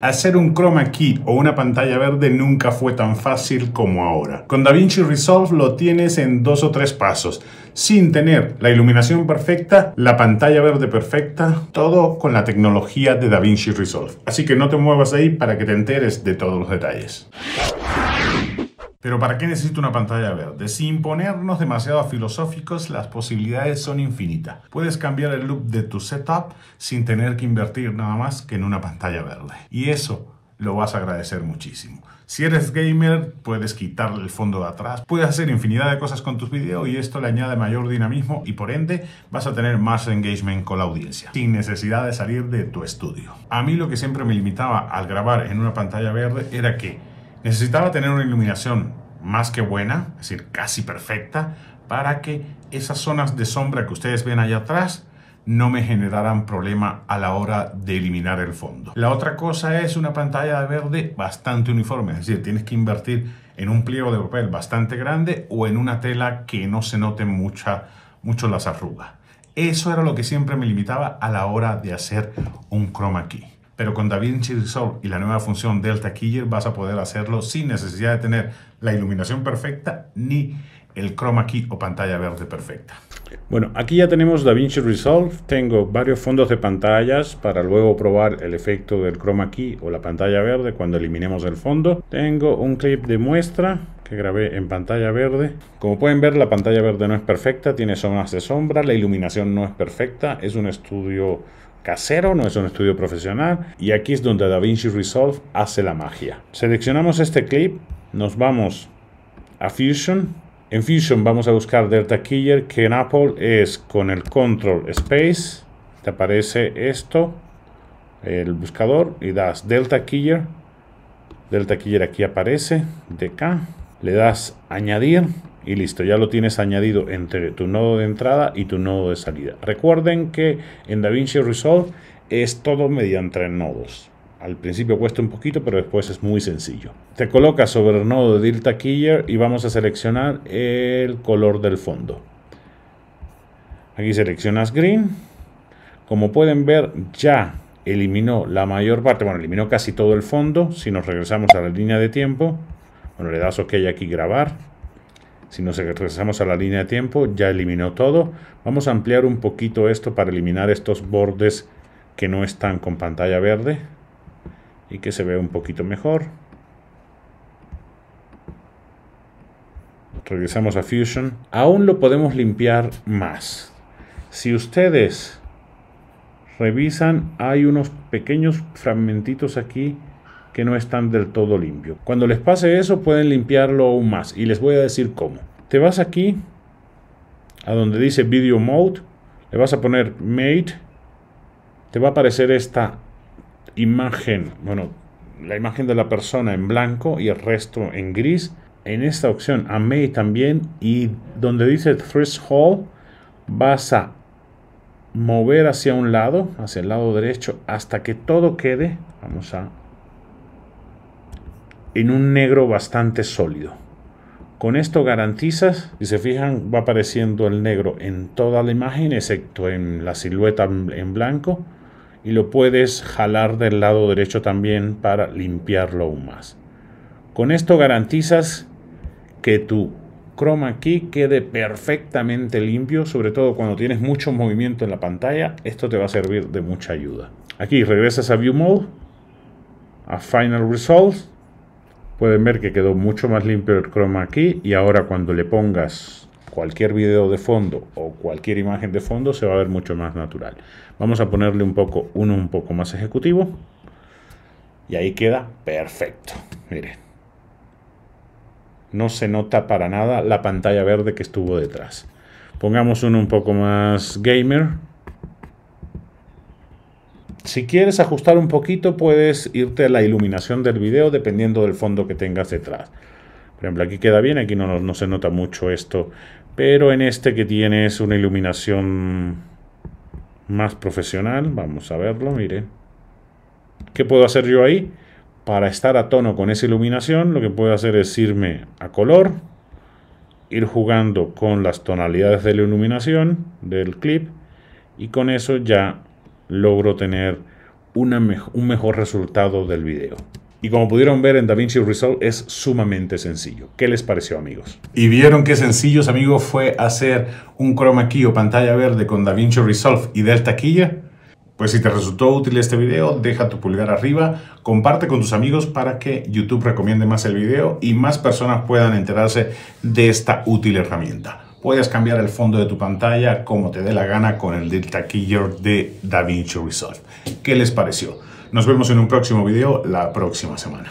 Hacer un chroma key o una pantalla verde nunca fue tan fácil como ahora. Con DaVinci Resolve lo tienes en dos o tres pasos, sin tener la iluminación perfecta, la pantalla verde perfecta, todo con la tecnología de DaVinci Resolve. Así que no te muevas ahí para que te enteres de todos los detalles. Pero ¿para qué necesito una pantalla verde? Sin ponernos demasiado filosóficos, las posibilidades son infinitas. Puedes cambiar el loop de tu setup sin tener que invertir nada más que en una pantalla verde. Y eso lo vas a agradecer muchísimo. Si eres gamer, puedes quitarle el fondo de atrás, puedes hacer infinidad de cosas con tus videos y esto le añade mayor dinamismo y por ende vas a tener más engagement con la audiencia, sin necesidad de salir de tu estudio. A mí lo que siempre me limitaba al grabar en una pantalla verde era que Necesitaba tener una iluminación más que buena, es decir, casi perfecta, para que esas zonas de sombra que ustedes ven allá atrás no me generaran problema a la hora de eliminar el fondo. La otra cosa es una pantalla de verde bastante uniforme, es decir, tienes que invertir en un pliego de papel bastante grande o en una tela que no se note mucha, mucho las arrugas. Eso era lo que siempre me limitaba a la hora de hacer un chroma key. Pero con DaVinci Resolve y la nueva función Delta Keyer vas a poder hacerlo sin necesidad de tener la iluminación perfecta ni el chroma key o pantalla verde perfecta. Bueno, aquí ya tenemos DaVinci Resolve, tengo varios fondos de pantallas para luego probar el efecto del chroma key o la pantalla verde cuando eliminemos el fondo. Tengo un clip de muestra que grabé en pantalla verde. Como pueden ver, la pantalla verde no es perfecta, tiene zonas de sombra, la iluminación no es perfecta, es un estudio casero, no es un estudio profesional. Y aquí es donde DaVinci Resolve hace la magia. Seleccionamos este clip, nos vamos a Fusion. En Fusion vamos a buscar Delta Killer, que en Apple es con el Control Space. Te aparece esto, el buscador, y das Delta Killer. Delta Killer aquí aparece, de acá Le das añadir y listo, ya lo tienes añadido entre tu nodo de entrada y tu nodo de salida. Recuerden que en DaVinci Resolve es todo mediante nodos. Al principio cuesta un poquito, pero después es muy sencillo. Te colocas sobre el nodo de Delta Keyer y vamos a seleccionar el color del fondo. Aquí seleccionas Green. Como pueden ver, ya eliminó la mayor parte, bueno, eliminó casi todo el fondo. Si nos regresamos a la línea de tiempo, bueno, le das OK aquí grabar. Si nos regresamos a la línea de tiempo, ya eliminó todo. Vamos a ampliar un poquito esto para eliminar estos bordes que no están con pantalla verde y que se vea un poquito mejor. Regresamos a Fusion. Aún lo podemos limpiar más. Si ustedes revisan, hay unos pequeños fragmentitos aquí que no están del todo limpio. Cuando les pase eso pueden limpiarlo aún más y les voy a decir cómo. Te vas aquí a donde dice Video Mode, le vas a poner Made. te va a aparecer esta imagen, bueno, la imagen de la persona en blanco y el resto en gris. En esta opción a Made también y donde dice Threshold vas a mover hacia un lado, hacia el lado derecho, hasta que todo quede. Vamos a en un negro bastante sólido. Con esto garantizas, si se fijan, va apareciendo el negro en toda la imagen, excepto en la silueta en blanco, y lo puedes jalar del lado derecho también para limpiarlo aún más. Con esto garantizas que tu chroma aquí quede perfectamente limpio, sobre todo cuando tienes mucho movimiento en la pantalla, esto te va a servir de mucha ayuda. Aquí regresas a View Mode, a Final Results, Pueden ver que quedó mucho más limpio el croma aquí y ahora cuando le pongas cualquier video de fondo o cualquier imagen de fondo se va a ver mucho más natural. Vamos a ponerle un poco uno un poco más ejecutivo y ahí queda perfecto. Miren. No se nota para nada la pantalla verde que estuvo detrás. Pongamos uno un poco más gamer si quieres ajustar un poquito, puedes irte a la iluminación del video dependiendo del fondo que tengas detrás. Por ejemplo, aquí queda bien, aquí no, se nota mucho esto, pero en este que tienes una iluminación más profesional, vamos a verlo, Mire. ¿Qué puedo hacer yo ahí? Para estar a tono con esa iluminación, lo que puedo hacer es irme a color, ir jugando con las tonalidades de la iluminación del clip y con eso ya logro tener un mejor resultado del video. Y como pudieron ver en DaVinci Resolve es sumamente sencillo. ¿Qué les pareció amigos? Y vieron qué sencillos amigos fue hacer un chroma key o pantalla verde con DaVinci Resolve y Delta Key? Pues si te resultó útil este video, deja tu pulgar arriba, comparte con tus amigos para que YouTube recomiende más el video y más personas puedan enterarse de esta útil herramienta. Puedes cambiar el fondo de tu pantalla como te dé la gana con el Delta Keyer de DaVinci Resolve. ¿Qué les pareció? Nos vemos en un próximo video la próxima semana.